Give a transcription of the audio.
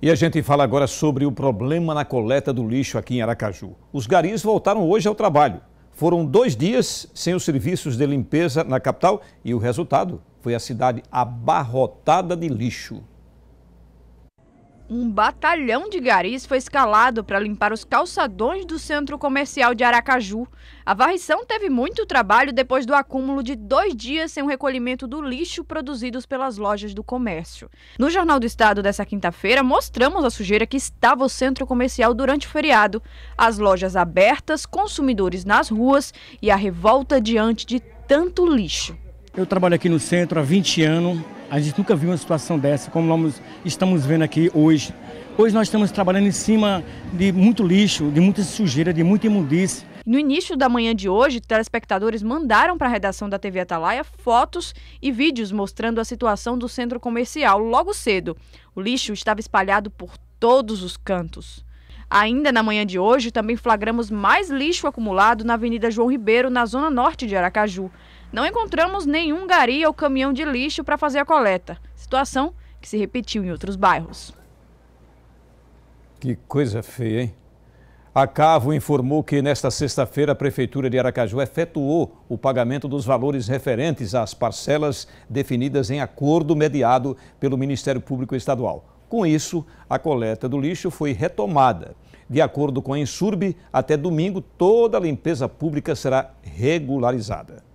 E a gente fala agora sobre o problema na coleta do lixo aqui em Aracaju. Os garis voltaram hoje ao trabalho. Foram dois dias sem os serviços de limpeza na capital e o resultado foi a cidade abarrotada de lixo um batalhão de garis foi escalado para limpar os calçadões do centro comercial de Aracaju. A varrição teve muito trabalho depois do acúmulo de dois dias sem o recolhimento do lixo produzidos pelas lojas do comércio. No Jornal do Estado dessa quinta-feira, mostramos a sujeira que estava o centro comercial durante o feriado, as lojas abertas, consumidores nas ruas e a revolta diante de tanto lixo. Eu trabalho aqui no centro há 20 anos a gente nunca viu uma situação dessa, como nós estamos vendo aqui hoje. Hoje nós estamos trabalhando em cima de muito lixo, de muita sujeira, de muita imundície. No início da manhã de hoje, telespectadores mandaram para a redação da TV Atalaia fotos e vídeos mostrando a situação do centro comercial logo cedo. O lixo estava espalhado por todos os cantos. Ainda na manhã de hoje, também flagramos mais lixo acumulado na Avenida João Ribeiro, na zona norte de Aracaju. Não encontramos nenhum gari ou caminhão de lixo para fazer a coleta, situação que se repetiu em outros bairros. Que coisa feia, hein? A Cavo informou que nesta sexta-feira a Prefeitura de Aracaju efetuou o pagamento dos valores referentes às parcelas definidas em acordo mediado pelo Ministério Público Estadual. Com isso, a coleta do lixo foi retomada. De acordo com a Insurb, até domingo toda a limpeza pública será regularizada.